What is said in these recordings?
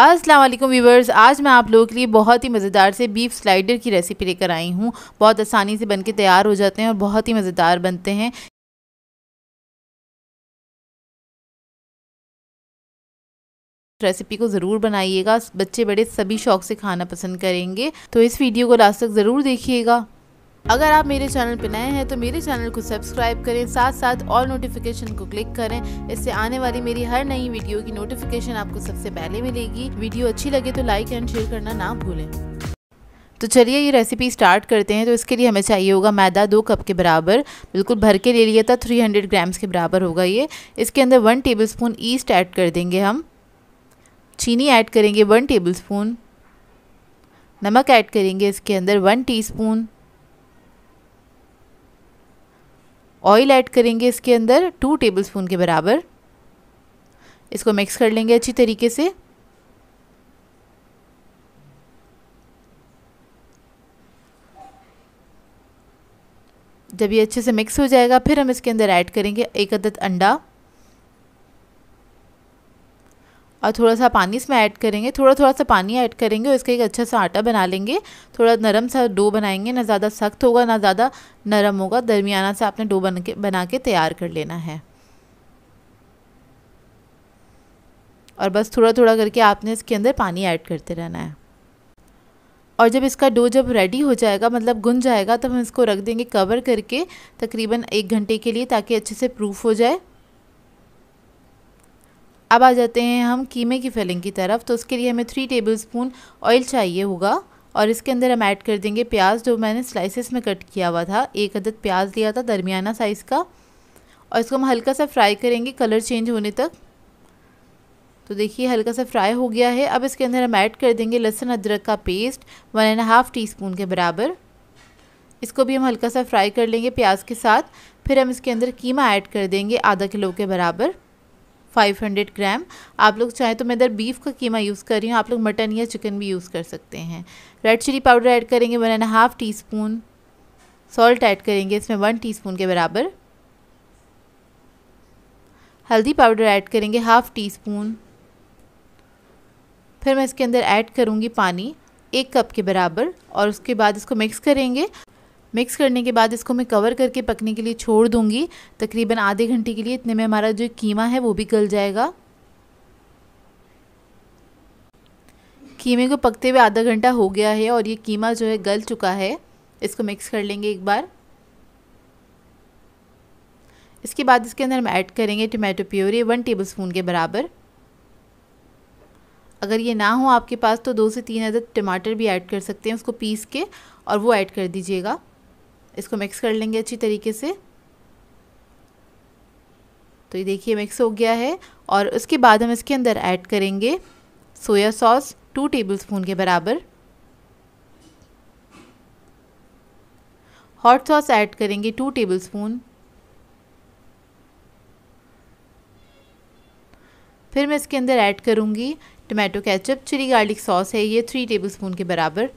अस्सलाम वालेकुम व्यूवर्स आज मैं आप लोगों के लिए बहुत ही मज़ेदार से बीफ स्लाइडर की रेसिपी लेकर आई हूँ बहुत आसानी से बन के तैयार हो जाते हैं और बहुत ही मज़ेदार बनते हैं रेसिपी को ज़रूर बनाइएगा बच्चे बड़े सभी शौक से खाना पसंद करेंगे तो इस वीडियो को लास्ट तक ज़रूर देखिएगा अगर आप मेरे चैनल पर नए हैं तो मेरे चैनल को सब्सक्राइब करें साथ साथ ऑल नोटिफिकेशन को क्लिक करें इससे आने वाली मेरी हर नई वीडियो की नोटिफिकेशन आपको सबसे पहले मिलेगी वीडियो अच्छी लगे तो लाइक एंड शेयर करना ना भूलें तो चलिए ये रेसिपी स्टार्ट करते हैं तो इसके लिए हमें चाहिए होगा मैदा दो कप के बराबर बिल्कुल भर के ले लिया था 300 ग्राम्स के बराबर होगा ये इसके अंदर वन टेबलस्पून ईस्ट ऐड कर देंगे हम चीनी ऐड करेंगे वन टेबलस्पून नमक ऐड करेंगे इसके अंदर वन टीस्पून ऑयल ऐड करेंगे इसके अंदर टू टेबलस्पून के बराबर इसको मिक्स कर लेंगे अच्छी तरीके से जब ये अच्छे से मिक्स हो जाएगा फिर हम इसके अंदर ऐड करेंगे एक अदद अंडा और थोड़ा सा पानी इसमें ऐड करेंगे थोड़ा थोड़ा सा पानी ऐड करेंगे और इसका एक अच्छा सा आटा बना लेंगे थोड़ा नरम सा डो बनाएंगे ना ज़्यादा सख्त होगा ना ज़्यादा नरम होगा दरमियाना सा आपने डो बन के बना के तैयार कर लेना है और बस थोड़ा थोड़ा करके आपने इसके अंदर पानी ऐड करते रहना है और जब इसका डो जब रेडी हो जाएगा मतलब गुन जाएगा तब हम इसको रख देंगे कवर करके तकरीबन एक घंटे के लिए ताकि अच्छे से प्रूफ हो जाए अब आ जाते हैं हम कीमे की फिलिंग की तरफ तो उसके लिए हमें थ्री टेबल स्पून ऑयल चाहिए होगा और इसके अंदर हम ऐड कर देंगे प्याज जो मैंने स्लाइसेस में कट किया हुआ था एक अदद प्याज लिया था दरमियाना साइज़ का और इसको हम हल्का सा फ्राई करेंगे कलर चेंज होने तक तो देखिए हल्का सा फ्राई हो गया है अब इसके अंदर हम ऐड कर देंगे लहसुन अदरक का paste one and half teaspoon के बराबर इसको भी हम हल्का सा फ्राई कर लेंगे प्याज के साथ फिर हम इसके अंदर कीमा ऐड कर देंगे आधा किलो के बराबर 500 ग्राम आप लोग चाहें तो मैं इधर बीफ का कीमा यूज़ कर रही हूँ आप लोग मटन या चिकन भी यूज़ कर सकते हैं रेड चिली पाउडर ऐड करेंगे one and half teaspoon salt add करेंगे इसमें वन टी स्पून के बराबर हल्दी पाउडर ऐड करेंगे हाफ़ टी स्पून फिर मैं इसके अंदर ऐड करूँगी पानी एक कप के बराबर और उसके बाद इसको मिक्स करेंगे मिक्स करने के बाद इसको मैं कवर करके पकने के लिए छोड़ दूंगी तकरीबन आधे घंटे के लिए इतने में हमारा जो कीमा है वो भी गल जाएगा कीमे को पकते हुए आधा घंटा हो गया है और ये कीमा जो है गल चुका है इसको मिक्स कर लेंगे एक बार इसके बाद इसके अंदर हम ऐड करेंगे tomato puree one tablespoon के बराबर अगर ये ना हो आपके पास तो दो से तीन अदद टमाटर भी ऐड कर सकते हैं उसको पीस के और वो ऐड कर दीजिएगा इसको मिक्स कर लेंगे अच्छी तरीके से तो ये देखिए मिक्स हो गया है और उसके बाद हम इसके अंदर ऐड करेंगे सोया सॉस टू टेबलस्पून के बराबर हॉट सॉस ऐड करेंगे टू टेबलस्पून फिर मैं इसके अंदर ऐड करूँगी tomato ketchup chilli garlic sauce है ये थ्री टेबलस्पून के बराबर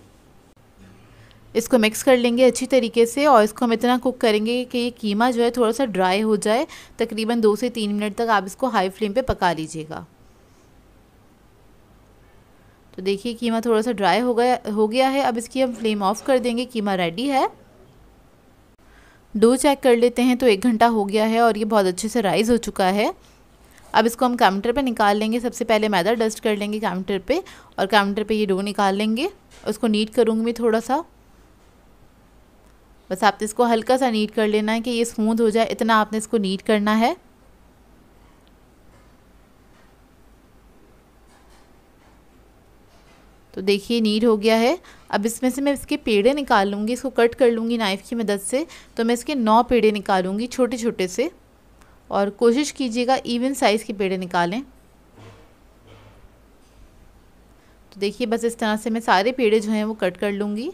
इसको मिक्स कर लेंगे अच्छी तरीके से और इसको हम इतना कुक करेंगे कि ये कीमा जो है थोड़ा सा ड्राई हो जाए तकरीबन दो से तीन मिनट तक आप इसको हाई फ्लेम पे पका लीजिएगा तो देखिए कीमा थोड़ा सा ड्राई हो गया हो गया है अब इसकी हम फ्लेम ऑफ कर देंगे कीमा रेडी है डो चेक कर लेते हैं तो एक घंटा हो गया है और ये बहुत अच्छे से राइज़ हो चुका है अब इसको हम काउंटर पे निकाल लेंगे सबसे पहले मैदा डस्ट कर लेंगे काउंटर पे और काउंटर पे ये डो निकाल लेंगे उसको नीट करूँगी मैं थोड़ा सा बस आपने इसको हल्का सा नीट कर लेना है कि ये स्मूथ हो जाए इतना आपने इसको नीट करना है तो देखिए नीट हो गया है अब इसमें से मैं इसके पेड़े निकाल लूँगी इसको कट कर लूँगी नाइफ़ की मदद से तो मैं इसके नौ पेड़े निकालूँगी छोटे छोटे से और कोशिश कीजिएगा इवन साइज़ के पेड़े निकालें तो देखिए बस इस तरह से मैं सारे पेड़े जो हैं वो कट कर लूँगी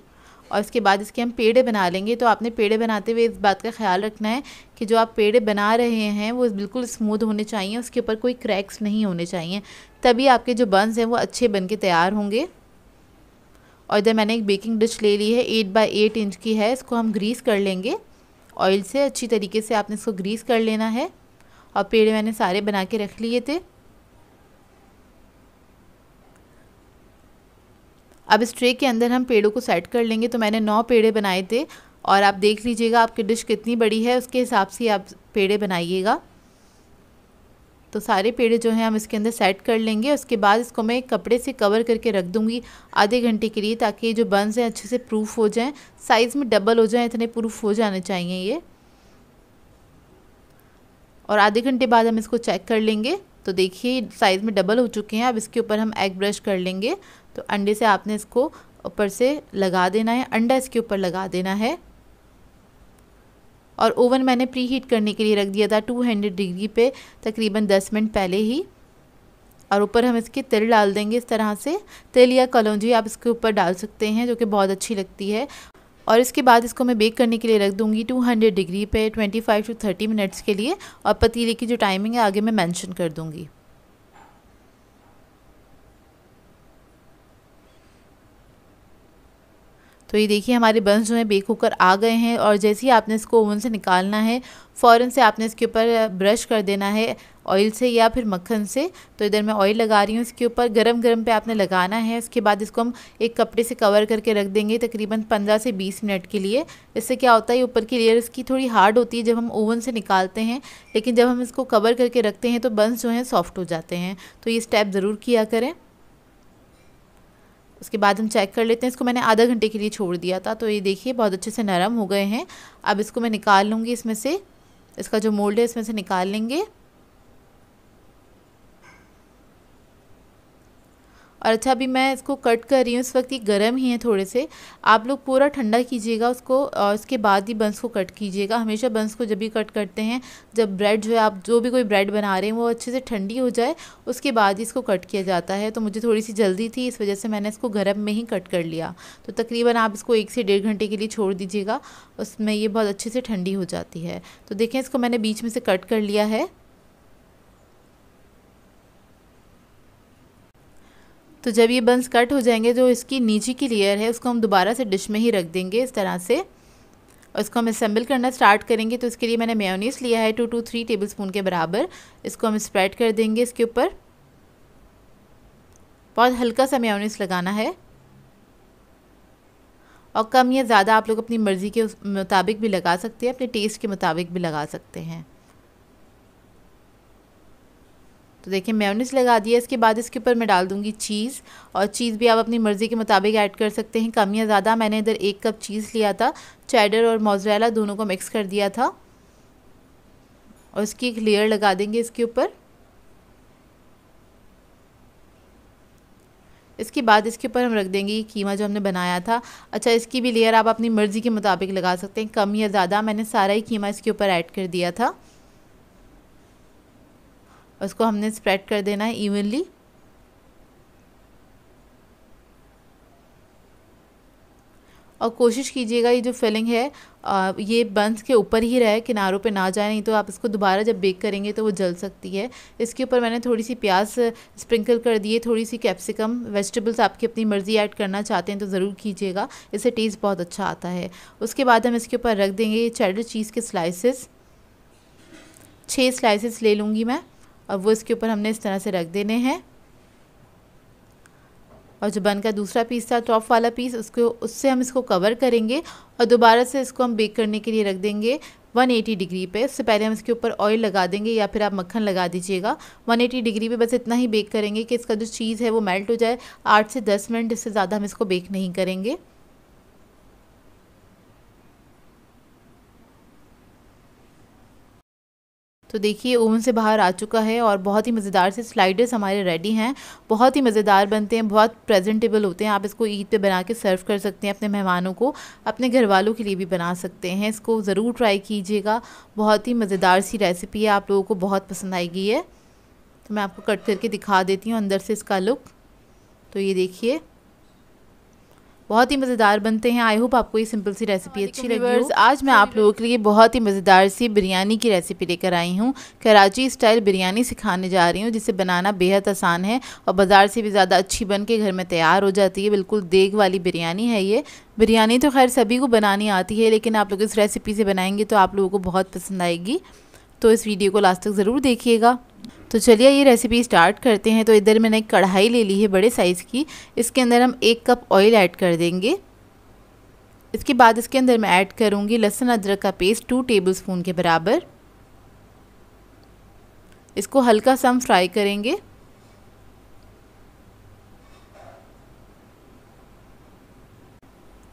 और इसके बाद इसके हम पेड़े बना लेंगे तो आपने पेड़े बनाते हुए इस बात का ख्याल रखना है कि जो आप पेड़े बना रहे हैं वो बिल्कुल स्मूथ होने चाहिए उसके ऊपर कोई क्रैक्स नहीं होने चाहिए तभी आपके जो बंस हैं वो अच्छे बन के तैयार होंगे और इधर मैंने एक बेकिंग डिश ले ली है एट बाई एट इंच की है इसको हम ग्रीस कर लेंगे ऑयल से अच्छी तरीके से आपने इसको ग्रीस कर लेना है और पेड़े मैंने सारे बना के रख लिए थे अब इस ट्रे के अंदर हम पेड़ों को सेट कर लेंगे तो मैंने नौ पेड़े बनाए थे और आप देख लीजिएगा आपकी डिश कितनी बड़ी है उसके हिसाब से आप पेड़े बनाइएगा तो सारे पेड़े जो हैं हम इसके अंदर सेट कर लेंगे उसके बाद इसको मैं कपड़े से कवर करके रख दूँगी आधे घंटे के लिए ताकि जो बंस हैं अच्छे से प्रूफ हो जाएं साइज़ में डबल हो जाएं इतने प्रूफ हो जाने चाहिए ये और आधे घंटे बाद हम इसको चेक कर लेंगे तो देखिए साइज़ में डबल हो चुके हैं अब इसके ऊपर हम एग ब्रश कर लेंगे तो अंडे से आपने इसको ऊपर से लगा देना है अंडा इसके ऊपर लगा देना है और ओवन मैंने प्री हीट करने के लिए रख दिया था 200 डिग्री पे तकरीबन 10 मिनट पहले ही और ऊपर हम इसके तिल डाल देंगे इस तरह से तिल या कलौजी आप इसके ऊपर डाल सकते हैं जो कि बहुत अच्छी लगती है और इसके बाद इसको मैं बेक करने के लिए रख दूँगी 200 डिग्री पे 25 टू थर्टी मिनट्स के लिए और पतीले की जो टाइमिंग है आगे मैं मेंशन कर दूँगी तो ये देखिए हमारे बंस जो हैं बेक होकर आ गए हैं और जैसे ही आपने इसको ओवन से निकालना है फ़ौरन से आपने इसके ऊपर ब्रश कर देना है ऑयल से या फिर मक्खन से तो इधर मैं ऑयल लगा रही हूँ इसके ऊपर गरम गरम पे आपने लगाना है उसके बाद इसको हम एक कपड़े से कवर करके रख देंगे तकरीबन 15 से 20 मिनट के लिए इससे क्या होता है ऊपर की लेयर इसकी थोड़ी हार्ड होती है जब हम ओवन से निकालते हैं लेकिन जब हम इसको कवर करके रखते हैं तो बंस जो हैं सॉफ्ट हो जाते हैं तो ये स्टेप ज़रूर किया करें उसके बाद हम चेक कर लेते हैं इसको मैंने आधा घंटे के लिए छोड़ दिया था तो ये देखिए बहुत अच्छे से नरम हो गए हैं अब इसको मैं निकाल लूँगी इसमें से इसका जो मोल्ड है इसमें से निकाल लेंगे और अच्छा अभी मैं इसको कट कर रही हूँ इस वक्त ये गर्म ही है थोड़े से आप लोग पूरा ठंडा कीजिएगा उसको और उसके बाद ही बंस को कट कीजिएगा हमेशा बंस को जब भी कट करते हैं जब ब्रेड जो है आप जो भी कोई ब्रेड बना रहे हैं वो अच्छे से ठंडी हो जाए उसके बाद ही इसको कट किया जाता है तो मुझे थोड़ी सी जल्दी थी इस वजह से मैंने इसको गर्म में ही कट कर लिया तो तकरीबन आप इसको एक से डेढ़ घंटे के लिए छोड़ दीजिएगा उसमें ये बहुत अच्छे से ठंडी हो जाती है तो देखें इसको मैंने बीच में से कट कर लिया है तो जब ये बंस कट हो जाएंगे जो इसकी नीचे की लेयर है उसको हम दोबारा से डिश में ही रख देंगे इस तरह से और इसको हम असेंबल करना स्टार्ट करेंगे तो इसके लिए मैंने मेयोनीस लिया है two two three tablespoon के बराबर इसको हम स्प्रेड कर देंगे इसके ऊपर बहुत हल्का सा मेयोनीस लगाना है और कम या ज़्यादा आप लोग अपनी मर्ज़ी के मुताबिक भी लगा सकते हैं अपने टेस्ट के मुताबिक भी लगा सकते हैं तो देखिए मेयोनीस लगा दिया इसके बाद इसके ऊपर मैं डाल दूंगी चीज़ और चीज़ भी आप अपनी मर्ज़ी के मुताबिक ऐड कर सकते हैं कम या ज़्यादा मैंने इधर एक कप चीज़ लिया था चैडर और मोजरेला दोनों को मिक्स कर दिया था और इसकी एक लेयर लगा देंगे इसके ऊपर इसके बाद इसके ऊपर हम रख देंगे ये कीमा जो हमने बनाया था अच्छा इसकी भी लेयर आप अपनी मर्ज़ी के मुताबिक लगा सकते हैं कम या ज़्यादा मैंने सारा ही कीमा इसके ऊपर ऐड कर दिया था उसको हमने स्प्रेड कर देना है इवनली और कोशिश कीजिएगा ये जो फिलिंग है आ, ये बंस के ऊपर ही रहे किनारों पे ना जाए नहीं तो आप इसको दोबारा जब बेक करेंगे तो वो जल सकती है इसके ऊपर मैंने थोड़ी सी प्याज स्प्रिंकल कर दिए थोड़ी सी कैप्सिकम वेजिटेबल्स आपकी अपनी मर्ज़ी ऐड करना चाहते हैं तो ज़रूर कीजिएगा इससे टेस्ट बहुत अच्छा आता है उसके बाद हम इसके ऊपर रख देंगे चैडर चीज़ के स्लाइसिस छः स्लाइसिस ले लूँगी मैं और वो इसके ऊपर हमने इस तरह से रख देने हैं और जो बन का दूसरा पीस था टॉप वाला पीस उसको उससे हम इसको कवर करेंगे और दोबारा से इसको हम बेक करने के लिए रख देंगे 180 डिग्री पे उससे पहले हम इसके ऊपर ऑयल लगा देंगे या फिर आप मक्खन लगा दीजिएगा 180 डिग्री पे बस इतना ही बेक करेंगे कि इसका जो चीज़ है वो मेल्ट हो जाए आठ से दस मिनट इससे ज़्यादा हम इसको बेक नहीं करेंगे तो देखिए ओवन से बाहर आ चुका है और बहुत ही मज़ेदार से स्लाइडर्स हमारे रेडी हैं बहुत ही मज़ेदार बनते हैं बहुत प्रेजेंटेबल होते हैं आप इसको ईद पे बना के सर्व कर सकते हैं अपने मेहमानों को अपने घर वालों के लिए भी बना सकते हैं इसको ज़रूर ट्राई कीजिएगा बहुत ही मज़ेदार सी रेसिपी है आप लोगों को बहुत पसंद आएगी है तो मैं आपको कट करके दिखा देती हूँ अंदर से इसका लुक तो ये देखिए बहुत ही मज़ेदार बनते हैं आई होप आपको ये सिंपल सी रेसिपी हाँ, अच्छी लगी आज मैं आप लोगों के लिए बहुत ही मज़ेदार सी बिरयानी की रेसिपी लेकर आई हूँ कराची स्टाइल बिरयानी सिखाने जा रही हूँ जिसे बनाना बेहद आसान है और बाज़ार से भी ज़्यादा अच्छी बन के घर में तैयार हो जाती है बिल्कुल देग वाली बिरयानी है ये बिरयानी तो खैर सभी को बनानी आती है लेकिन आप लोग इस रेसिपी से बनाएंगे तो आप लोगों को बहुत पसंद आएगी तो इस वीडियो को लास्ट तक ज़रूर देखिएगा तो चलिए ये रेसिपी स्टार्ट करते हैं तो इधर मैंने एक कढ़ाई ले ली है बड़े साइज़ की इसके अंदर हम एक कप ऑयल ऐड कर देंगे इसके बाद इसके अंदर मैं ऐड करूँगी लहसुन अदरक का पेस्ट टू टेबलस्पून के बराबर इसको हल्का सा हम फ्राई करेंगे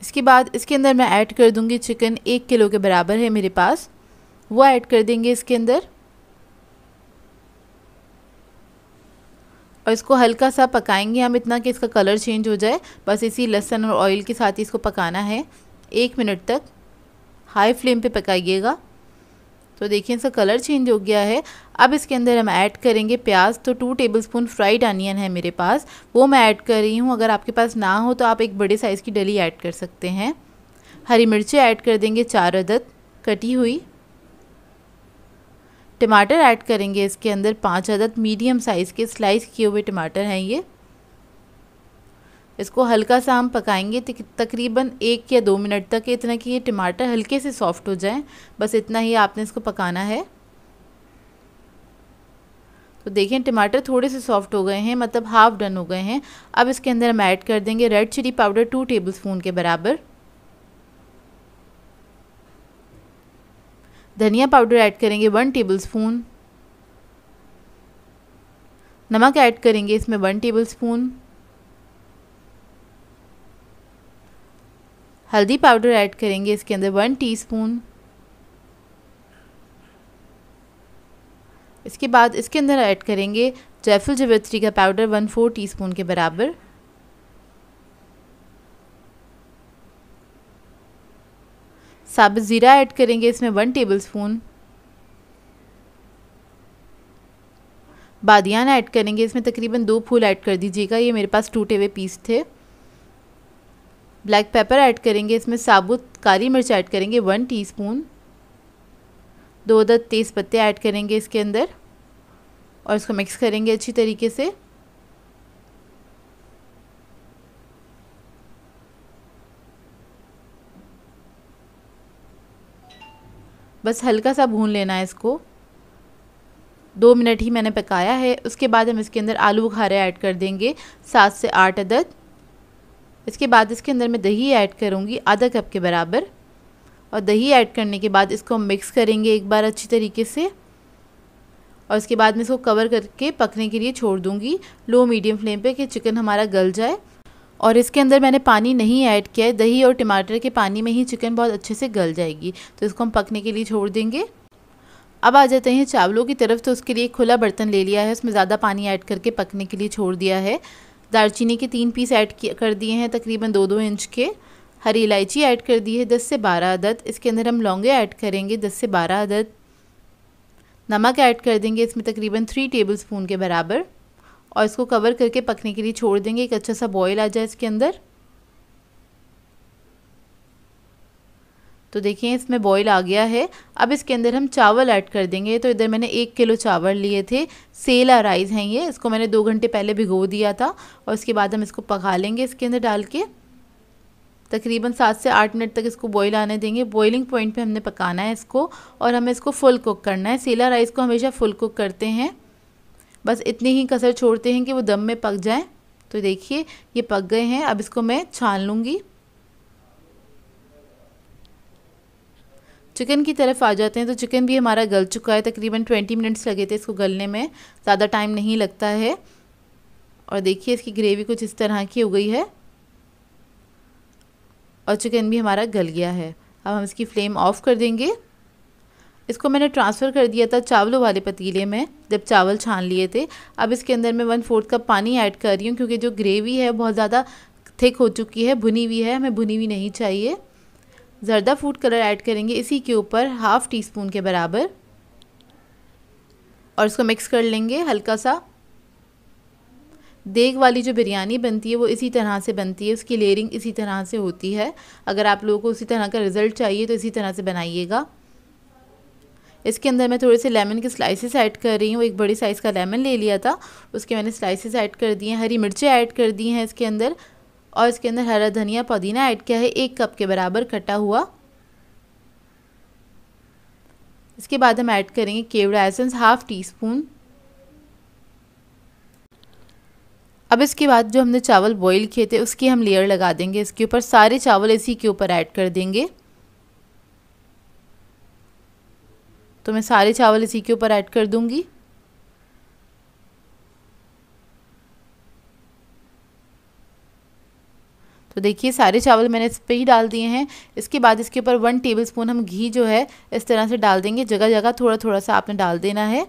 इसके बाद इसके अंदर मैं ऐड कर दूंगी चिकन एक किलो के बराबर है मेरे पास वो ऐड कर देंगे इसके अंदर और इसको हल्का सा पकाएंगे हम इतना कि इसका कलर चेंज हो जाए बस इसी लहसन और ऑयल के साथ ही इसको पकाना है एक मिनट तक हाई फ्लेम पे पकाइएगा तो देखिए इसका कलर चेंज हो गया है अब इसके अंदर हम ऐड करेंगे प्याज तो टू टेबलस्पून फ्राइड अनियन है मेरे पास वो मैं ऐड कर रही हूँ अगर आपके पास ना हो तो आप एक बड़े साइज़ की डली ऐड कर सकते हैं हरी मिर्ची ऐड कर देंगे चार अदद कटी हुई टमाटर ऐड करेंगे इसके अंदर पाँच अदद मीडियम साइज़ के स्लाइस किए हुए टमाटर हैं ये इसको हल्का सा हम पकाएंगे तकरीबन एक या दो मिनट तक इतना कि ये टमाटर हल्के से सॉफ्ट हो जाए बस इतना ही आपने इसको पकाना है तो देखें टमाटर थोड़े से सॉफ्ट हो गए हैं मतलब हाफ़ डन हो गए हैं अब इसके अंदर हम ऐड कर देंगे red chilli powder two tablespoon के बराबर धनिया पाउडर ऐड करेंगे वन टेबल स्पून नमक ऐड करेंगे इसमें वन टेबल स्पून हल्दी पाउडर ऐड करेंगे इसके अंदर वन टीस्पून इसके बाद इसके अंदर ऐड करेंगे जयफुल जवेत्री का पाउडर वन फोर टीस्पून के बराबर साबित ज़ीरा ऐड करेंगे इसमें वन टेबलस्पून बादियान ऐड करेंगे इसमें तकरीबन दो फूल ऐड कर दीजिएगा ये मेरे पास टूटे हुए पीस थे ब्लैक पेपर ऐड करेंगे इसमें साबुत काली मिर्च ऐड करेंगे वन टीस्पून दो दस तेज़ पत्ते ऐड करेंगे इसके अंदर और इसको मिक्स करेंगे अच्छी तरीके से बस हल्का सा भून लेना है इसको दो मिनट ही मैंने पकाया है उसके बाद हम इसके अंदर आलू बुखारे ऐड कर देंगे सात से आठ अदद इसके बाद इसके अंदर मैं दही ऐड करूँगी आधा कप के बराबर और दही ऐड करने के बाद इसको हम मिक्स करेंगे एक बार अच्छी तरीके से और उसके बाद मैं इसको कवर करके पकने के लिए छोड़ दूँगी लो मीडियम फ्लेम पे कि चिकन हमारा गल जाए और इसके अंदर मैंने पानी नहीं ऐड किया है दही और टमाटर के पानी में ही चिकन बहुत अच्छे से गल जाएगी तो इसको हम पकने के लिए छोड़ देंगे अब आ जाते हैं चावलों की तरफ तो उसके लिए खुला बर्तन ले लिया है उसमें ज़्यादा पानी ऐड करके पकने के लिए छोड़ दिया है दालचीनी के तीन पीस ऐड कर दिए हैं तकरीबन दो दो इंच के हरी इलायची ऐड कर दी है दस से बारह अदद इसके अंदर हम लौंगे ऐड करेंगे दस से बारह अदद नमक ऐड कर देंगे इसमें तकरीबन थ्री टेबल स्पून के बराबर और इसको कवर करके पकने के लिए छोड़ देंगे एक अच्छा सा बॉयल आ जाए इसके अंदर तो देखिए इसमें बॉईल आ गया है अब इसके अंदर हम चावल ऐड कर देंगे तो इधर मैंने एक किलो चावल लिए थे सेला राइस हैं ये इसको मैंने दो घंटे पहले भिगो दिया था और उसके बाद हम इसको पका लेंगे इसके अंदर डाल के तकरीबन सात से आठ मिनट तक इसको बॉईल आने देंगे बॉइलिंग पॉइंट पे हमने पकाना है इसको और हमें इसको फुल कुक करना है सेला राइस को हमेशा फुल कुक करते हैं बस इतनी ही कसर छोड़ते हैं कि वो दम में पक जाए तो देखिए ये पक गए हैं अब इसको मैं छान लूँगी चिकन की तरफ आ जाते हैं तो चिकन भी हमारा गल चुका है तकरीबन ट्वेंटी मिनट्स लगे थे इसको गलने में ज़्यादा टाइम नहीं लगता है और देखिए इसकी ग्रेवी कुछ इस तरह की हो गई है और चिकन भी हमारा गल गया है अब हम इसकी फ्लेम ऑफ़ कर देंगे इसको मैंने ट्रांसफ़र कर दिया था चावलों वाले पतीले में जब चावल छान लिए थे अब इसके अंदर मैं वन फोर्थ कप पानी ऐड कर रही हूँ क्योंकि जो ग्रेवी है बहुत ज़्यादा थिक हो चुकी है भुनी हुई है हमें भुनी हुई नहीं चाहिए ज़रदा फूड कलर ऐड करेंगे इसी के ऊपर हाफ़ टी स्पून के बराबर और इसको मिक्स कर लेंगे हल्का सा देग वाली जो बिरयानी बनती है वो इसी तरह से बनती है उसकी लेयरिंग इसी तरह से होती है अगर आप लोगों को उसी तरह का रिज़ल्ट चाहिए तो इसी तरह से बनाइएगा इसके अंदर मैं थोड़े से लेमन के स्लाइसेस ऐड कर रही हूँ एक बड़ी साइज़ का लेमन ले लिया था उसके मैंने स्लाइसेस ऐड कर दिए हैं हरी मिर्चें ऐड कर दी हैं इसके अंदर और इसके अंदर हरा धनिया पुदीना ऐड किया है एक कप के बराबर कटा हुआ इसके बाद हम ऐड करेंगे केवड़ा एसेंस हाफ़ टी स्पून अब इसके बाद जो हमने चावल बॉईल किए थे उसकी हम लेयर लगा देंगे इसके ऊपर सारे चावल इसी के ऊपर ऐड कर देंगे तो मैं सारे चावल इसी के ऊपर ऐड कर दूंगी तो देखिए सारे चावल मैंने इस पर ही डाल दिए हैं इसके बाद इसके ऊपर वन टेबल स्पून हम घी जो है इस तरह से डाल देंगे जगह जगह थोड़ा थोड़ा सा आपने डाल देना है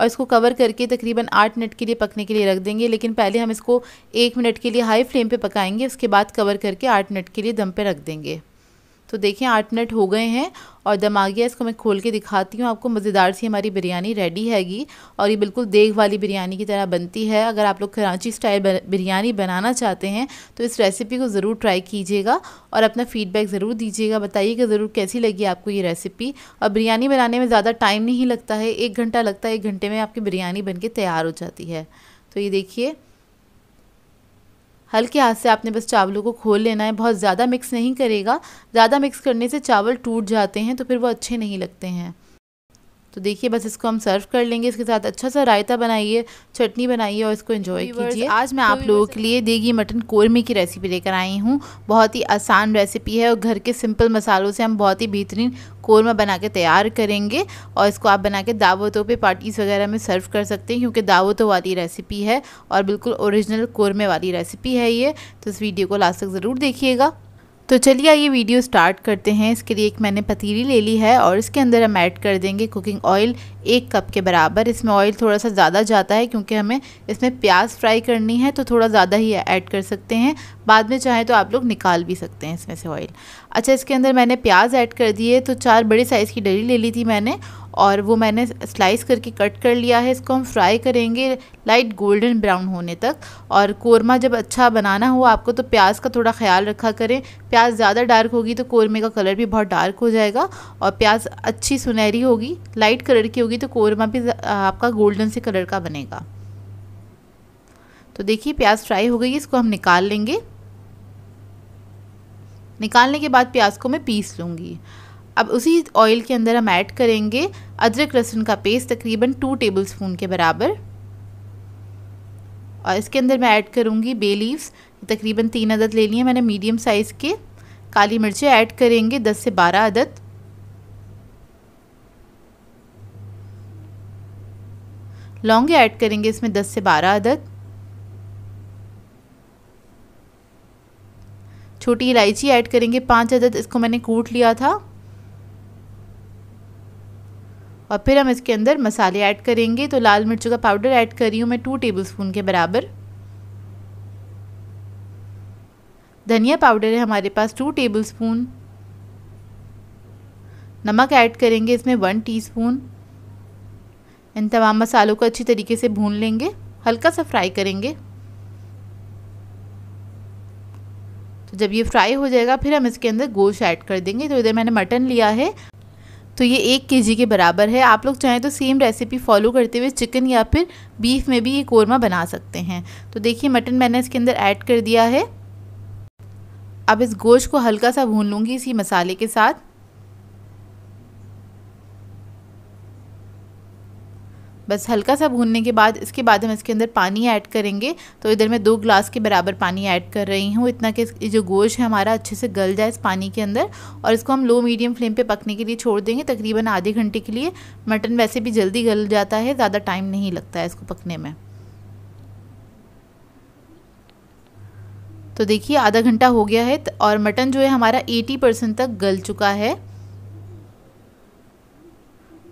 और इसको कवर करके तकरीबन आठ मिनट के लिए पकने के लिए रख देंगे लेकिन पहले हम इसको एक मिनट के लिए हाई फ्लेम पे पकाएंगे उसके बाद कवर करके आठ मिनट के लिए दम पे रख देंगे तो देखिए आठ मिनट हो गए हैं और दमागिया इसको मैं खोल के दिखाती हूँ आपको मज़ेदार सी हमारी बिरयानी रेडी हैगी और ये बिल्कुल देग वाली बिरयानी की तरह बनती है अगर आप लोग कराची स्टाइल बिरयानी बनाना चाहते हैं तो इस रेसिपी को ज़रूर ट्राई कीजिएगा और अपना फ़ीडबैक ज़रूर दीजिएगा बताइएगा ज़रूर कैसी लगी आपको ये रेसिपी और बिरयानी बनाने में ज़्यादा टाइम नहीं लगता है एक घंटा लगता है एक घंटे में आपकी बिरयानी बन तैयार हो जाती है तो ये देखिए हल्के हाथ से आपने बस चावलों को खोल लेना है बहुत ज़्यादा मिक्स नहीं करेगा ज़्यादा मिक्स करने से चावल टूट जाते हैं तो फिर वो अच्छे नहीं लगते हैं तो देखिए बस इसको हम सर्व कर लेंगे इसके साथ अच्छा सा रायता बनाइए चटनी बनाइए और इसको एंजॉय कीजिए आज मैं तो आप लोगों के लिए देगी मटन कोरमे की रेसिपी लेकर आई हूँ बहुत ही आसान रेसिपी है और घर के सिंपल मसालों से हम बहुत ही बेहतरीन कोरमा बना के तैयार करेंगे और इसको आप बना के दावतों पे पार्टीज़ वगैरह में सर्व कर सकते हैं क्योंकि दावतों वाली रेसिपी है और बिल्कुल ओरिजिनल कोरमे वाली रेसिपी है ये तो इस वीडियो को लास्ट तक ज़रूर देखिएगा तो चलिए आइए वीडियो स्टार्ट करते हैं इसके लिए एक मैंने पतीली ले ली है और इसके अंदर हम ऐड कर देंगे कुकिंग ऑयल एक कप के बराबर इसमें ऑयल थोड़ा सा ज़्यादा जाता है क्योंकि हमें इसमें प्याज फ्राई करनी है तो थोड़ा ज़्यादा ही ऐड कर सकते हैं बाद में चाहे तो आप लोग निकाल भी सकते हैं इसमें से ऑयल अच्छा इसके अंदर मैंने प्याज ऐड कर दिए तो चार बड़े साइज़ की डली ले ली थी मैंने और वो मैंने स्लाइस करके कट कर लिया है इसको हम फ्राई करेंगे लाइट गोल्डन ब्राउन होने तक और कोरमा जब अच्छा बनाना हो आपको तो प्याज का थोड़ा ख्याल रखा करें प्याज ज़्यादा डार्क होगी तो कोरमे का कलर भी बहुत डार्क हो जाएगा और प्याज अच्छी सुनहरी होगी लाइट कलर की होगी तो कोरमा भी आपका गोल्डन से कलर का बनेगा तो देखिए प्याज फ्राई हो गई इसको हम निकाल लेंगे निकालने के बाद प्याज को मैं पीस लूँगी अब उसी ऑयल के अंदर हम ऐड करेंगे अदरक लहसुन का पेस्ट तकरीबन टू टेबल स्पून के बराबर और इसके अंदर मैं ऐड करूँगी बे लीव्स तकरीबन तीन अदद ले लिए मैंने मीडियम साइज़ के काली मिर्चें ऐड करेंगे दस से बारह अदद लौंगे ऐड करेंगे इसमें दस से बारह अदद छोटी इलायची ऐड करेंगे पाँच अदद इसको मैंने कूट लिया था और फिर हम इसके अंदर मसाले ऐड करेंगे तो लाल मिर्चों का पाउडर ऐड कर रही हूँ मैं टू टेबलस्पून के बराबर धनिया पाउडर है हमारे पास टू टेबलस्पून नमक ऐड करेंगे इसमें वन टीस्पून इन तमाम मसालों को अच्छी तरीके से भून लेंगे हल्का सा फ्राई करेंगे जब ये फ्राई हो जाएगा फिर हम इसके अंदर गोश्त ऐड कर देंगे तो इधर मैंने मटन लिया है तो ये एक के के बराबर है आप लोग चाहें तो सेम रेसिपी फॉलो करते हुए चिकन या फिर बीफ में भी ये कोरमा बना सकते हैं तो देखिए मटन मैंने इसके अंदर ऐड कर दिया है अब इस गोश्त को हल्का सा भून लूँगी इसी मसाले के साथ बस हल्का सा भूनने के बाद इसके बाद हम इसके अंदर पानी ऐड करेंगे तो इधर मैं दो ग्लास के बराबर पानी ऐड कर रही हूँ इतना कि जो गोश है हमारा अच्छे से गल जाए इस पानी के अंदर और इसको हम लो मीडियम फ्लेम पर पकने के लिए छोड़ देंगे तकरीबन आधे घंटे के लिए मटन वैसे भी जल्दी गल जाता है ज़्यादा टाइम नहीं लगता है इसको पकने में तो देखिए आधा घंटा हो गया है और मटन जो है हमारा 80 परसेंट तक गल चुका है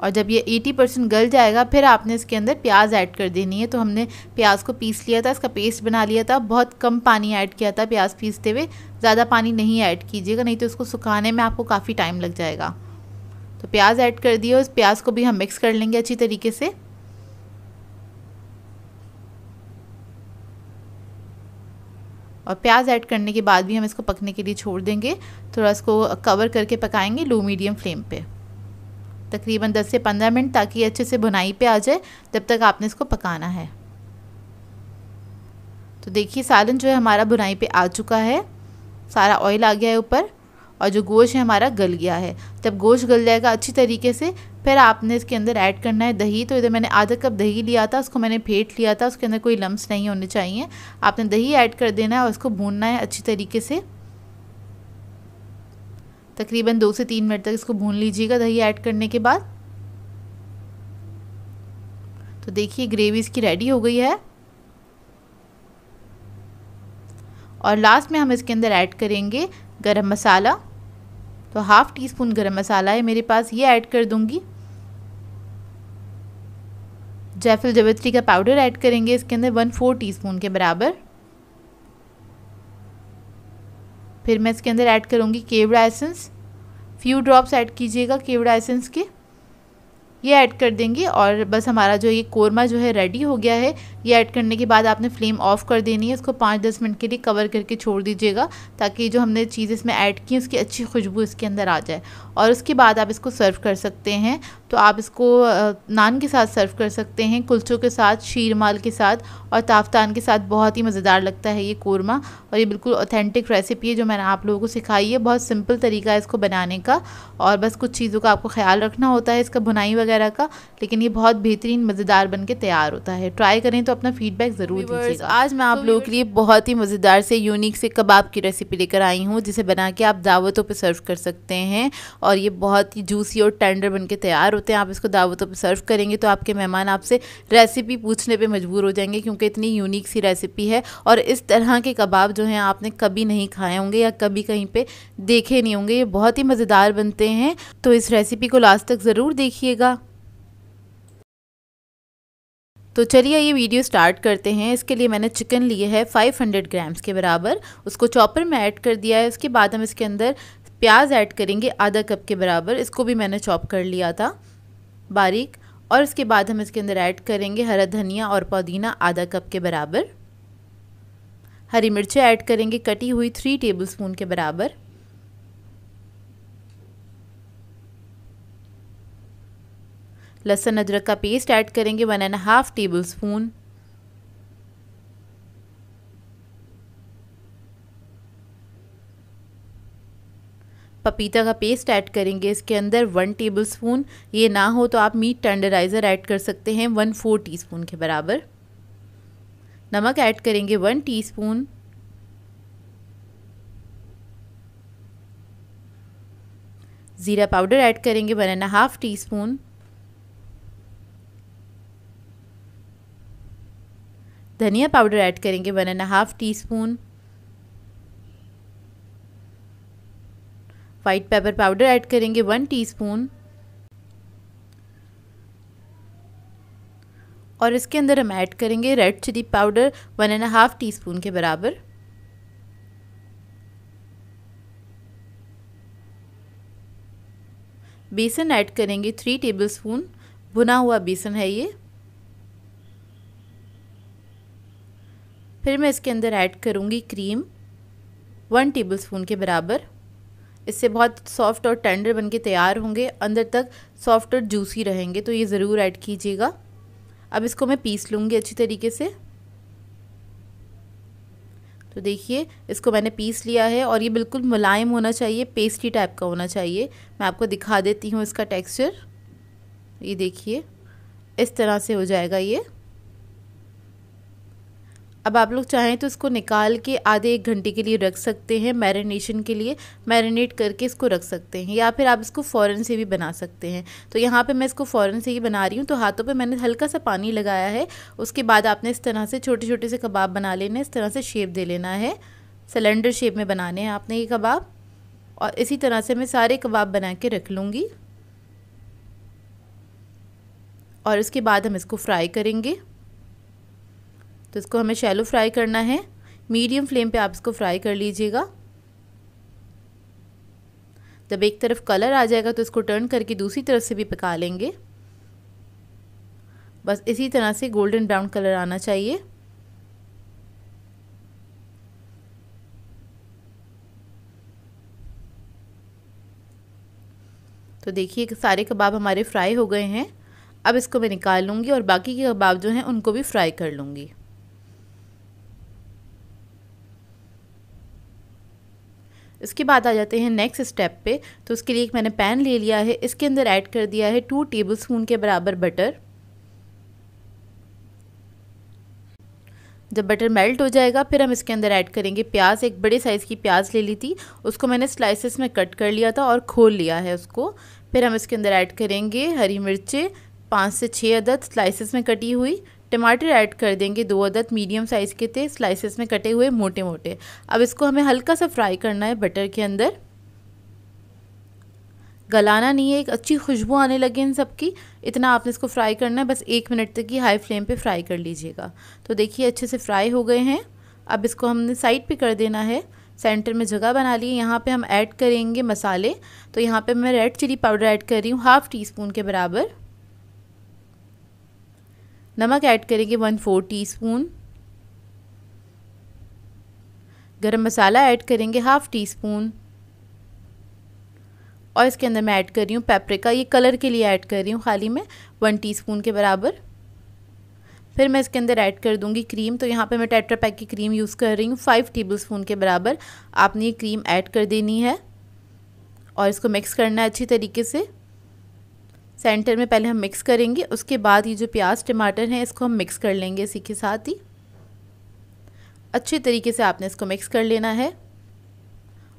और जब ये 80 परसेंट गल जाएगा फिर आपने इसके अंदर प्याज ऐड कर देनी है तो हमने प्याज को पीस लिया था इसका पेस्ट बना लिया था बहुत कम पानी ऐड किया था प्याज पीसते हुए ज़्यादा पानी नहीं ऐड कीजिएगा नहीं तो इसको सुखाने में आपको काफ़ी टाइम लग जाएगा तो प्याज ऐड कर दिए उस प्याज को भी हम मिक्स कर लेंगे अच्छी तरीके से और प्याज ऐड करने के बाद भी हम इसको पकने के लिए छोड़ देंगे थोड़ा इसको कवर करके पकाएंगे लो मीडियम फ्लेम पे तकरीबन 10 से 15 मिनट ताकि अच्छे से भुनाई पे आ जाए तब तक आपने इसको पकाना है तो देखिए सालन जो है हमारा भुनाई पे आ चुका है सारा ऑयल आ गया है ऊपर और जो गोश है हमारा गल गया है जब गोश गल जाएगा अच्छी तरीके से फिर आपने इसके अंदर ऐड करना है दही तो इधर मैंने आधा कप दही लिया था उसको मैंने फेंट लिया था उसके अंदर कोई लम्ब नहीं होने चाहिए आपने दही ऐड कर देना है और उसको भूनना है अच्छी तरीके से तकरीबन दो से तीन मिनट तक इसको भून लीजिएगा दही ऐड करने के बाद तो देखिए ग्रेवी इसकी रेडी हो गई है और लास्ट में हम इसके अंदर ऐड करेंगे गरम मसाला तो हाफ़ टी स्पून गर्म मसाला है मेरे पास ये ऐड कर दूंगी जैफल जवित्री का पाउडर ऐड करेंगे इसके अंदर वन फोर टीस्पून के बराबर फिर मैं इसके अंदर ऐड करूँगी केवड़ा एसेंस फ्यू ड्रॉप्स ऐड कीजिएगा केवड़ा एसेंस के ये ऐड कर देंगे और बस हमारा जो ये कोरमा जो है रेडी हो गया है ये ऐड करने के बाद आपने फ्लेम ऑफ कर देनी है इसको पाँच दस मिनट के लिए कवर करके छोड़ दीजिएगा ताकि जो हमने चीज़ इसमें ऐड की उसकी अच्छी खुशबू इसके अंदर आ जाए और उसके बाद आप इसको सर्व कर सकते हैं तो आप इसको नान के साथ सर्व कर सकते हैं कुल्चों के साथ शीरमाल के साथ और ताफ्तान के साथ बहुत ही मज़ेदार लगता है ये कोरमा और ये बिल्कुल ऑथेंटिक रेसिपी है जो मैंने आप लोगों को सिखाई है बहुत सिंपल तरीका है इसको बनाने का और बस कुछ चीज़ों का आपको ख्याल रखना होता है इसका बुनाई वगैरह का लेकिन ये बहुत बेहतरीन मज़ेदार बन के तैयार होता है ट्राई करें तो अपना फीडबैक ज़रूर दीजिएगा आज मैं आप तो लोगों के लिए बहुत ही मज़ेदार से यूनिक से कबाब की रेसिपी लेकर आई हूँ जिसे बना के आप दावतों पर सर्व कर सकते हैं और ये बहुत ही जूसी और टेंडर बन के तैयार होते हैं आप इसको दावतों पर सर्व करेंगे तो आपके मेहमान आपसे रेसिपी पूछने पर मजबूर हो जाएंगे क्योंकि इतनी यूनिक सी रेसिपी है और इस तरह के कबाब जो हैं आपने कभी नहीं खाए होंगे या कभी कहीं पर देखे नहीं होंगे ये बहुत ही मज़ेदार बनते हैं तो इस रेसिपी को लास्ट तक ज़रूर देखिएगा तो चलिए ये वीडियो स्टार्ट करते हैं इसके लिए मैंने चिकन लिए है 500 ग्राम्स के बराबर उसको चॉपर में ऐड कर दिया है उसके बाद हम इसके अंदर प्याज ऐड करेंगे आधा कप के बराबर इसको भी मैंने चॉप कर लिया था बारीक और इसके बाद हम इसके अंदर ऐड करेंगे हरा धनिया और पुदीना आधा कप के बराबर हरी मिर्चें ऐड करेंगे कटी हुई थ्री टेबलस्पून के बराबर लहसुन अदरक का पेस्ट ऐड करेंगे one and half tablespoon पपीता का पेस्ट ऐड करेंगे इसके अंदर वन टेबल स्पून ये ना हो तो आप मीट टेंडराइज़र ऐड कर सकते हैं वन फोर टीस्पून के बराबर नमक ऐड करेंगे वन टीस्पून ज़ीरा पाउडर ऐड करेंगे one and half teaspoon धनिया पाउडर ऐड करेंगे one and half teaspoon white pepper powder add करेंगे वन टीस्पून और इसके अंदर हम ऐड करेंगे red chilli powder one and half teaspoon के बराबर बेसन ऐड करेंगे थ्री टेबलस्पून भुना हुआ बेसन है ये फिर मैं इसके अंदर ऐड करूँगी क्रीम वन टेबल स्पून के बराबर इससे बहुत सॉफ्ट और टेंडर बन के तैयार होंगे अंदर तक सॉफ्ट और जूसी रहेंगे तो ये ज़रूर ऐड कीजिएगा अब इसको मैं पीस लूँगी अच्छी तरीके से तो देखिए इसको मैंने पीस लिया है और ये बिल्कुल मुलायम होना चाहिए पेस्ट्री टाइप का होना चाहिए मैं आपको दिखा देती हूँ इसका टेक्सचर ये देखिए इस तरह से हो जाएगा ये अब आप लोग चाहें तो इसको निकाल के आधे एक घंटे के लिए रख सकते हैं मैरिनेशन के लिए मैरिनेट करके इसको रख सकते हैं या फिर आप इसको फ़ौरन से भी बना सकते हैं तो यहाँ पर मैं इसको फ़ौरन से ही बना रही हूँ तो हाथों पर मैंने हल्का सा पानी लगाया है उसके बाद आपने इस तरह से छोटे छोटे से कबाब बना लेने इस तरह से शेप दे लेना है सिलेंडर शेप में बनाने हैं आपने ये कबाब और इसी तरह से मैं सारे कबाब बना के रख लूँगी और इसके बाद हम इसको फ्राई करेंगे तो इसको हमें शैलो फ्राई करना है मीडियम फ्लेम पे आप इसको फ्राई कर लीजिएगा जब एक तरफ कलर आ जाएगा तो इसको टर्न करके दूसरी तरफ से भी पका लेंगे बस इसी तरह से गोल्डन ब्राउन कलर आना चाहिए तो देखिए सारे कबाब हमारे फ्राई हो गए हैं अब इसको मैं निकाल लूँगी और बाकी के कबाब जो हैं उनको भी फ्राई कर लूँगी इसके बाद आ जाते हैं नेक्स्ट स्टेप पे तो उसके लिए एक मैंने पैन ले लिया है इसके अंदर ऐड कर दिया है टू टेबलस्पून के बराबर बटर जब बटर मेल्ट हो जाएगा फिर हम इसके अंदर ऐड करेंगे प्याज एक बड़े साइज़ की प्याज ले ली थी उसको मैंने स्लाइसेस में कट कर लिया था और खोल लिया है उसको फिर हम इसके अंदर ऐड करेंगे हरी मिर्चें पाँच से छः अदद स्लाइसेस में कटी हुई टमाटर ऐड कर देंगे दो अदद मीडियम साइज़ के थे स्लाइसेस में कटे हुए मोटे मोटे अब इसको हमें हल्का सा फ्राई करना है बटर के अंदर गलाना नहीं है एक अच्छी खुशबू आने लगे इन सब की इतना आपने इसको फ्राई करना है बस एक मिनट तक ही हाई फ्लेम पे फ्राई कर लीजिएगा तो देखिए अच्छे से फ्राई हो गए हैं अब इसको हमने साइड पे कर देना है सेंटर में जगह बना ली यहाँ पे हम ऐड करेंगे मसाले तो यहाँ पे मैं रेड चिली पाउडर ऐड कर रही हूँ हाफ़ टी स्पून के बराबर नमक ऐड करेंगे one four teaspoon garam masala add करेंगे हाफ़ टी स्पून और इसके अंदर मैं ऐड कर रही हूँ पेपरिका ये कलर के लिए ऐड कर रही हूँ खाली मैं वन टीस्पून के बराबर फिर मैं इसके अंदर ऐड कर दूँगी क्रीम तो यहाँ पे मैं टेट्रा पैक की क्रीम यूज़ कर रही हूँ फाइव टेबलस्पून के बराबर आपने ये क्रीम ऐड कर देनी है और इसको मिक्स करना है अच्छी तरीके से सेंटर में पहले हम मिक्स करेंगे उसके बाद ये जो प्याज टमाटर हैं इसको हम मिक्स कर लेंगे इसी के साथ ही अच्छे तरीके से आपने इसको मिक्स कर लेना है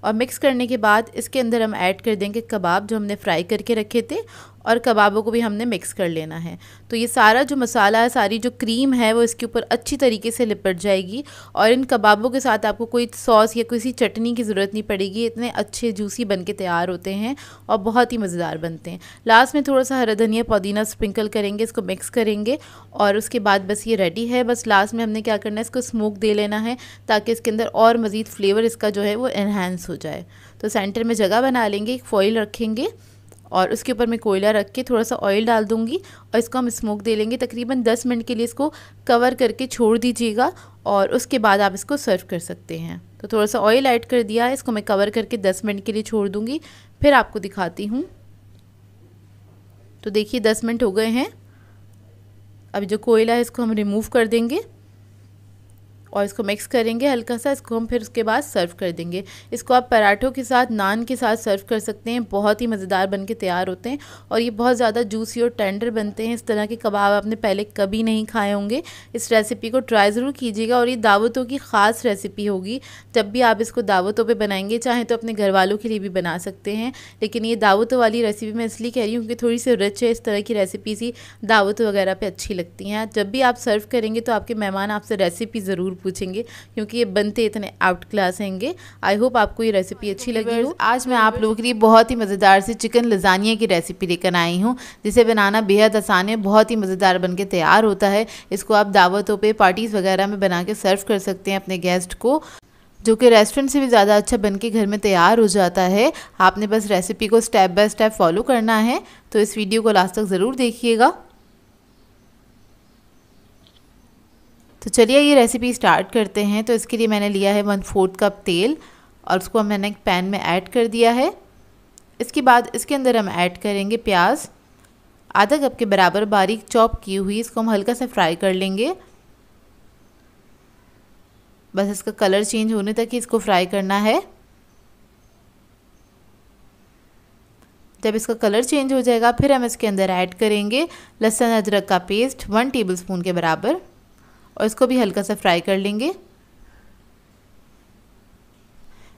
और मिक्स करने के बाद इसके अंदर हम ऐड कर देंगे कबाब जो हमने फ्राई करके रखे थे और कबाबों को भी हमने मिक्स कर लेना है तो ये सारा जो मसाला है सारी जो क्रीम है वो इसके ऊपर अच्छी तरीके से लिपट जाएगी और इन कबाबों के साथ आपको कोई सॉस या किसी चटनी की ज़रूरत नहीं पड़ेगी इतने अच्छे जूसी बन के तैयार होते हैं और बहुत ही मज़ेदार बनते हैं लास्ट में थोड़ा सा हरा धनिया पुदीना स्प्रिंकल करेंगे इसको मिक्स करेंगे और उसके बाद बस ये रेडी है बस लास्ट में हमने क्या करना है इसको स्मोक दे लेना है ताकि इसके अंदर और मज़ीद फ्लेवर इसका जो है वो इन्हेंस हो जाए तो सेंटर में जगह बना लेंगे एक फॉइल रखेंगे और उसके ऊपर मैं कोयला रख के थोड़ा सा ऑयल डाल दूँगी और इसको हम स्मोक दे लेंगे तकरीबन दस मिनट के लिए इसको कवर करके छोड़ दीजिएगा और उसके बाद आप इसको सर्व कर सकते हैं तो थोड़ा सा ऑयल ऐड कर दिया है इसको मैं कवर करके दस मिनट के लिए छोड़ दूँगी फिर आपको दिखाती हूँ तो देखिए दस मिनट हो गए हैं अब जो कोयला है इसको हम रिमूव कर देंगे और इसको मिक्स करेंगे हल्का सा इसको हम फिर उसके बाद सर्व कर देंगे इसको आप पराठों के साथ नान के साथ सर्व कर सकते हैं बहुत ही मज़ेदार बन के तैयार होते हैं और ये बहुत ज़्यादा जूसी और टेंडर बनते हैं इस तरह के कबाब आपने पहले कभी नहीं खाए होंगे इस रेसिपी को ट्राई ज़रूर कीजिएगा और ये दावतों की ख़ास रेसिपी होगी जब भी आप इसको दावतों पर बनाएंगे चाहे तो अपने घर वालों के लिए भी बना सकते हैं लेकिन ये दावतों वाली रेसिपी मैं इसलिए कह रही हूँ कि थोड़ी सी रिच है इस तरह की रेसिपीज़ ही दावत वगैरह पर अच्छी लगती हैं जब भी आप सर्व करेंगे तो आपके मेहमान आपसे रेसिपी ज़रूर पूछेंगे क्योंकि ये बनते इतने आउट क्लास होंगे आई होप आपको ये रेसिपी अच्छी लगी हो आज मैं आप लोगों के लिए बहुत ही मज़ेदार सी चिकन लजानिया की रेसिपी लेकर आई हूँ जिसे बनाना बेहद आसान है बहुत ही मज़ेदार बन के तैयार होता है इसको आप दावतों पर पार्टीज़ वगैरह में बना के सर्व कर सकते हैं अपने गेस्ट को जो कि रेस्टोरेंट से भी ज़्यादा अच्छा बन के घर में तैयार हो जाता है आपने बस रेसिपी को स्टेप बाय स्टेप फॉलो करना है तो इस वीडियो को लास्ट तक ज़रूर देखिएगा तो चलिए ये रेसिपी स्टार्ट करते हैं तो इसके लिए मैंने लिया है वन फोर्थ कप तेल और उसको मैंने एक पैन में ऐड कर दिया है इसके बाद इसके अंदर हम ऐड करेंगे प्याज आधा कप के बराबर बारीक चॉप की हुई इसको हम हल्का सा फ्राई कर लेंगे बस इसका कलर चेंज होने तक ही इसको फ्राई करना है जब इसका कलर चेंज हो जाएगा फिर हम इसके अंदर ऐड करेंगे लहसुन अदरक का पेस्ट वन टेबलस्पून के बराबर और इसको भी हल्का सा फ्राई कर लेंगे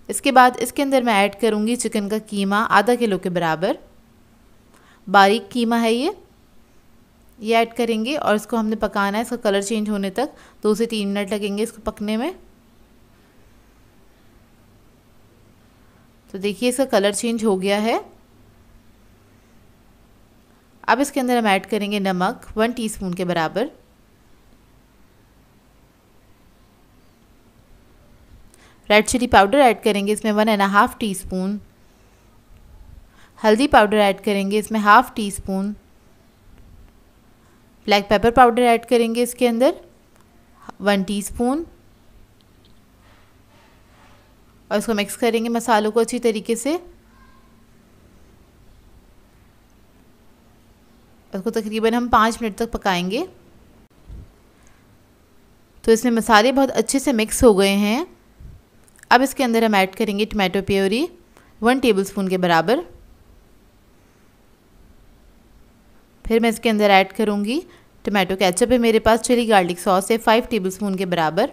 इसके बाद इसके अंदर मैं ऐड करूँगी चिकन का कीमा आधा किलो के बराबर बारीक कीमा है ये ये ऐड करेंगे और इसको हमने पकाना है इसका कलर चेंज होने तक दो से तीन मिनट लगेंगे इसको पकने में तो देखिए इसका कलर चेंज हो गया है अब इसके अंदर हम ऐड करेंगे नमक वन टीस्पून के बराबर रेड चिली पाउडर ऐड करेंगे इसमें one and half teaspoon हल्दी पाउडर ऐड करेंगे इसमें half teaspoon black pepper powder add करेंगे इसके अंदर वन टीस्पून और इसको मिक्स करेंगे मसालों को अच्छी तरीके से इसको तकरीबन हम पाँच मिनट तक पकाएंगे तो इसमें मसाले बहुत अच्छे से मिक्स हो गए हैं अब इसके अंदर हम ऐड करेंगे टमाटो प्योरी वन टेबलस्पून के बराबर फिर मैं इसके अंदर ऐड करूँगी टमाटो कैचअप है मेरे पास चिली गार्लिक सॉस है फाइव स्पून के बराबर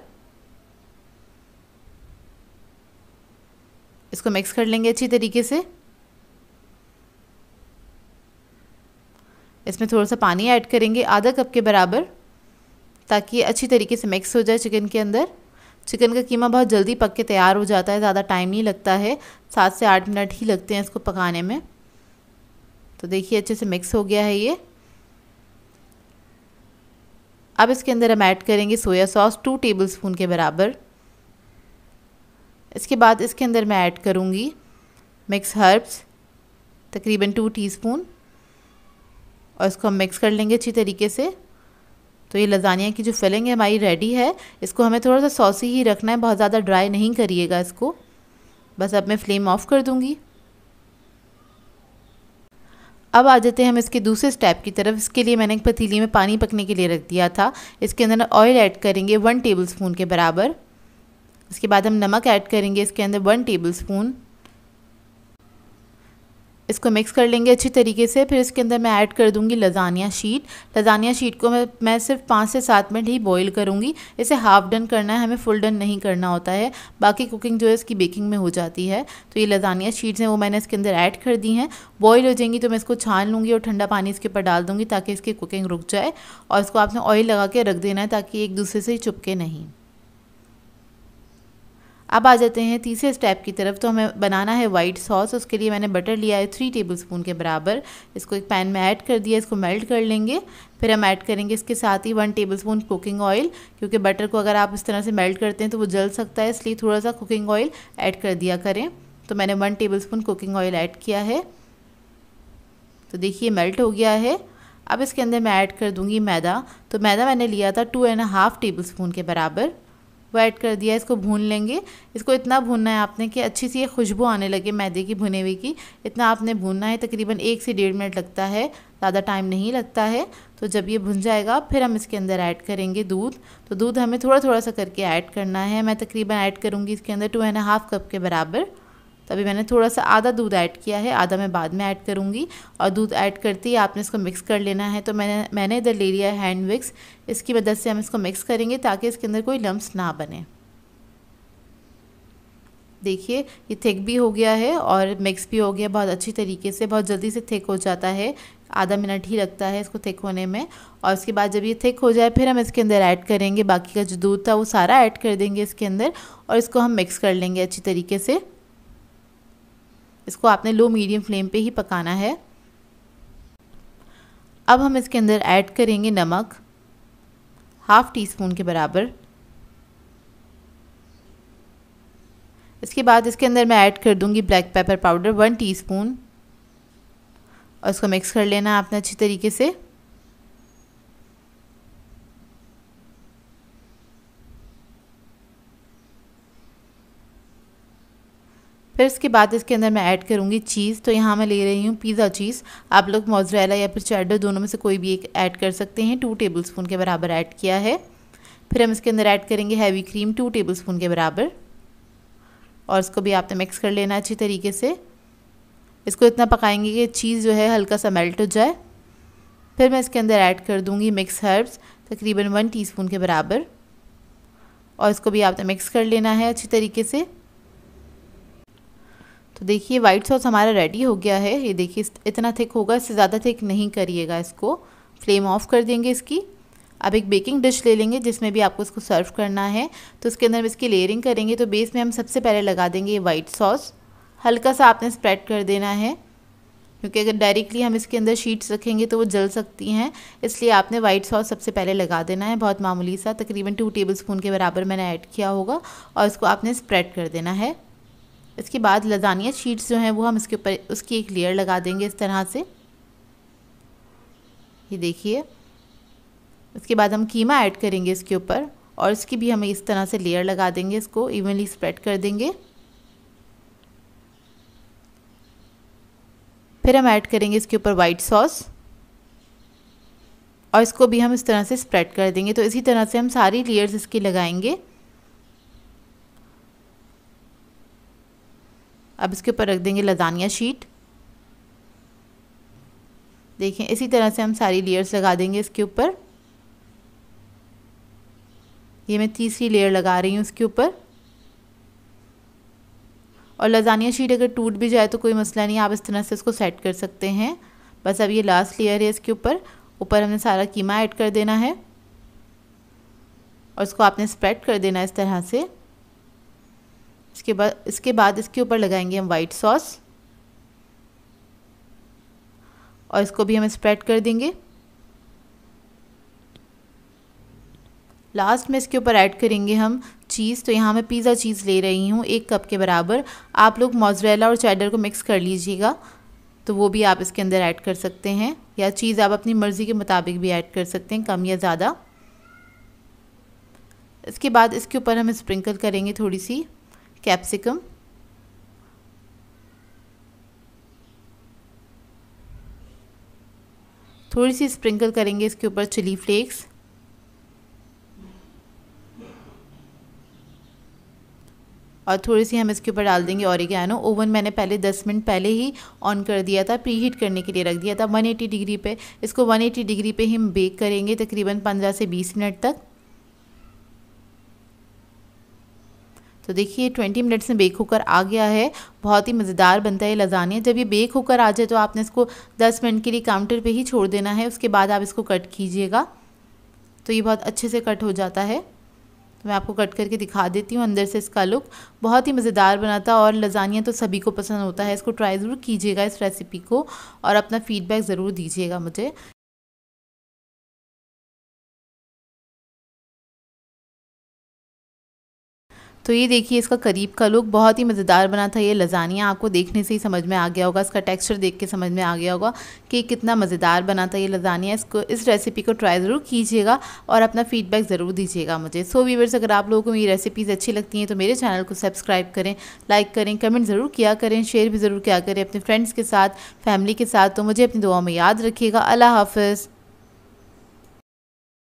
इसको मिक्स कर लेंगे अच्छी तरीके से इसमें थोड़ा सा पानी ऐड करेंगे आधा कप के बराबर ताकि अच्छी तरीके से मिक्स हो जाए चिकन के अंदर चिकन का कीमा बहुत जल्दी पक के तैयार हो जाता है ज़्यादा टाइम नहीं लगता है सात से आठ मिनट ही लगते हैं इसको पकाने में तो देखिए अच्छे से मिक्स हो गया है ये अब इसके अंदर हम ऐड करेंगे soya sauce two tablespoon के बराबर इसके बाद इसके अंदर मैं ऐड करूँगी मिक्स हर्ब्स तकरीबन टू टीस्पून और इसको हम मिक्स कर लेंगे अच्छी तरीके से तो ये लजानिया की जो फिलिंग है हमारी रेडी है इसको हमें थोड़ा सा सॉसी ही रखना है बहुत ज़्यादा ड्राई नहीं करिएगा इसको बस अब मैं फ्लेम ऑफ़ कर दूँगी अब आ जाते हैं हम इसके दूसरे स्टेप की तरफ इसके लिए मैंने एक पतीली में पानी पकने के लिए रख दिया था इसके अंदर ऑयल ऐड करेंगे वन टेबल स्पून के बराबर इसके बाद हम नमक ऐड करेंगे इसके अंदर वन टेबल स्पून इसको मिक्स कर लेंगे अच्छी तरीके से फिर इसके अंदर मैं ऐड कर दूंगी लजानिया शीट लजानिया शीट को मैं मैं सिर्फ पाँच से सात मिनट ही बॉईल करूँगी इसे हाफ डन करना है हमें फुल डन नहीं करना होता है बाकी कुकिंग जो है इसकी बेकिंग में हो जाती है तो ये लजानिया शीट्स हैं वो मैंने इसके अंदर ऐड कर दी हैं बॉयल हो जाएंगी तो मैं इसको छान लूँगी और ठंडा पानी इसके ऊपर डाल दूँगी ताकि इसकी कुकिंग रुक जाए और इसको आपने ऑयल लगा के रख देना है ताकि एक दूसरे से चुपके नहीं अब आ जाते हैं तीसरे स्टेप की तरफ तो हमें बनाना है वाइट सॉस उसके लिए मैंने बटर लिया है थ्री टेबल स्पून के बराबर इसको एक पैन में ऐड कर दिया इसको मेल्ट कर लेंगे फिर हम ऐड करेंगे इसके साथ ही one tablespoon cooking oil क्योंकि बटर को अगर आप इस तरह से मेल्ट करते हैं तो वो जल सकता है इसलिए थोड़ा सा कुकिंग ऑयल ऐड कर दिया करें तो मैंने one tablespoon cooking oil add किया है तो देखिए मेल्ट हो गया है अब इसके अंदर मैं ऐड कर दूँगी मैदा तो मैदा मैंने लिया था two and half tablespoon के बराबर वो ऐड कर दिया इसको भून लेंगे इसको इतना भूनना है आपने कि अच्छी सी ये खुशबू आने लगे मैदे की भुने हुए की इतना आपने भूनना है तकरीबन एक से डेढ़ मिनट लगता है ज़्यादा टाइम नहीं लगता है तो जब ये भुन जाएगा फिर हम इसके अंदर ऐड करेंगे दूध तो दूध हमें थोड़ा थोड़ा सा करके ऐड करना है मैं तकरीबन ऐड करूँगी इसके अंदर टू एंड हाफ़ कप के बराबर तो अभी मैंने थोड़ा सा आधा दूध ऐड किया है आधा मैं बाद में ऐड करूँगी और दूध ऐड करते ही आपने इसको मिक्स कर लेना है तो मैंने मैंने इधर ले लिया है हैंड विक्स इसकी मदद से हम इसको मिक्स करेंगे ताकि इसके अंदर कोई लम्ब ना बने देखिए ये थिक भी हो गया है और मिक्स भी हो गया बहुत अच्छी तरीके से बहुत जल्दी से थिक हो जाता है आधा मिनट ही लगता है इसको थिक होने में और उसके बाद जब ये थिक हो जाए फिर हम इसके अंदर ऐड करेंगे बाकी का जो दूध था वो सारा ऐड कर देंगे इसके अंदर और इसको हम मिक्स कर लेंगे अच्छी तरीके से इसको आपने लो मीडियम फ्लेम पे ही पकाना है अब हम इसके अंदर ऐड करेंगे नमक हाफ़ टी स्पून के बराबर इसके बाद इसके अंदर मैं ऐड कर दूंगी black pepper powder one teaspoon और इसको मिक्स कर लेना है आपने अच्छी तरीके से फिर इसके बाद इसके अंदर मैं ऐड करूँगी चीज़ तो यहाँ मैं ले रही हूँ पिज़्ज़ा चीज़ आप लोग मोजरेला या फिर चैडर दोनों में से कोई भी एक ऐड कर सकते हैं टू टेबल स्पून के बराबर ऐड किया है फिर हम इसके अंदर ऐड करेंगे heavy cream two tablespoon के बराबर और इसको भी आपने मिक्स कर लेना अच्छी तरीके से इसको इतना पकाएंगे कि चीज़ जो है हल्का सा मेल्ट हो जाए फिर मैं इसके अंदर ऐड कर दूँगी मिक्स हर्ब्स तकरीबन वन टीस्पून के बराबर और इसको भी आपने मिक्स कर लेना है अच्छी तरीके से तो देखिए वाइट सॉस हमारा रेडी हो गया है ये देखिए इतना थिक होगा इससे ज़्यादा थिक नहीं करिएगा इसको फ्लेम ऑफ कर देंगे इसकी अब एक बेकिंग डिश ले लेंगे जिसमें भी आपको इसको सर्व करना है तो उसके अंदर हम इसकी लेयरिंग करेंगे तो बेस में हम सबसे पहले लगा देंगे ये वाइट सॉस हल्का सा आपने स्प्रेड कर देना है क्योंकि अगर डायरेक्टली हम इसके अंदर शीट्स रखेंगे तो वो जल सकती हैं इसलिए आपने वाइट सॉस सबसे पहले लगा देना है बहुत मामूली सा तकरीबन टू टेबल स्पून के बराबर मैंने ऐड किया होगा और इसको आपने स्प्रेड कर देना है इसके बाद लजानिया शीट्स जो हैं वो हम इसके ऊपर उसकी एक लेयर लगा देंगे इस तरह से ये देखिए इसके बाद हम कीमा ऐड करेंगे इसके ऊपर और इसकी भी हमें इस तरह से लेयर लगा देंगे इसको इवनली स्प्रेड कर देंगे फिर हम ऐड करेंगे इसके ऊपर वाइट सॉस और इसको भी हम इस तरह से स्प्रेड कर देंगे तो इसी तरह से हम सारी लेयर्स इसकी लगाएंगे अब इसके ऊपर रख देंगे लजानिया शीट देखें इसी तरह से हम सारी लेयर्स लगा देंगे इसके ऊपर ये मैं तीसरी लेयर लगा रही हूँ इसके ऊपर और लजानिया शीट अगर टूट भी जाए तो कोई मसला नहीं आप इस तरह से इसको सेट कर सकते हैं बस अब ये लास्ट लेयर है इसके ऊपर ऊपर हमने सारा कीमा ऐड कर देना है और इसको आपने स्प्रेड कर देना इस तरह से इसके बाद इसके बाद इसके ऊपर लगाएंगे हम वाइट सॉस और इसको भी हम स्प्रेड कर देंगे लास्ट में इसके ऊपर ऐड करेंगे हम चीज़ तो यहाँ मैं पिज़्ज़ा चीज़ ले रही हूँ एक कप के बराबर आप लोग मोजरेला और चैडर को मिक्स कर लीजिएगा तो वो भी आप इसके अंदर ऐड कर सकते हैं या चीज़ आप अपनी मर्ज़ी के मुताबिक भी ऐड कर सकते हैं कम या ज़्यादा इसके बाद इसके ऊपर हम स्प्रिंकल करेंगे थोड़ी सी कैप्सिकम थोड़ी सी स्प्रिंकल करेंगे इसके ऊपर चिली फ्लेक्स और थोड़ी सी हम इसके ऊपर डाल देंगे और ओवन मैंने पहले 10 मिनट पहले ही ऑन कर दिया था प्री हीट करने के लिए रख दिया था 180 डिग्री पे इसको 180 डिग्री पे हम बेक करेंगे तकरीबन 15 से 20 मिनट तक तो देखिए ट्वेंटी मिनट्स में बेक होकर आ गया है बहुत ही मज़ेदार बनता है ये लजानिया जब ये बेक होकर आ जाए तो आपने इसको दस मिनट के लिए काउंटर पर ही छोड़ देना है उसके बाद आप इसको कट कीजिएगा तो ये बहुत अच्छे से कट हो जाता है तो मैं आपको कट करके दिखा देती हूँ अंदर से इसका लुक बहुत ही मज़ेदार बनाता है और लजानिया तो सभी को पसंद होता है इसको ट्राई ज़रूर कीजिएगा इस रेसिपी को और अपना फीडबैक ज़रूर दीजिएगा मुझे तो ये देखिए इसका करीब का लुक बहुत ही मज़ेदार बना था ये लजानिया आपको देखने से ही समझ में आ गया होगा इसका टेक्स्चर देख के समझ में आ गया होगा कि कितना मज़ेदार बना था ये लजानिया इसको इस रेसिपी को ट्राई ज़रूर कीजिएगा और अपना फीडबैक ज़रूर दीजिएगा मुझे सो व्यूवर्स अगर आप लोगों को मेरी रेसिपीज़ अच्छी लगती हैं तो मेरे चैनल को सब्सक्राइब करें लाइक करें कमेंट ज़रूर किया करें शेयर भी ज़रूर किया करें अपने फ्रेंड्स के साथ फैमिली के साथ तो मुझे अपनी दुआ में याद रखिएगा अल्लाह हाफिज़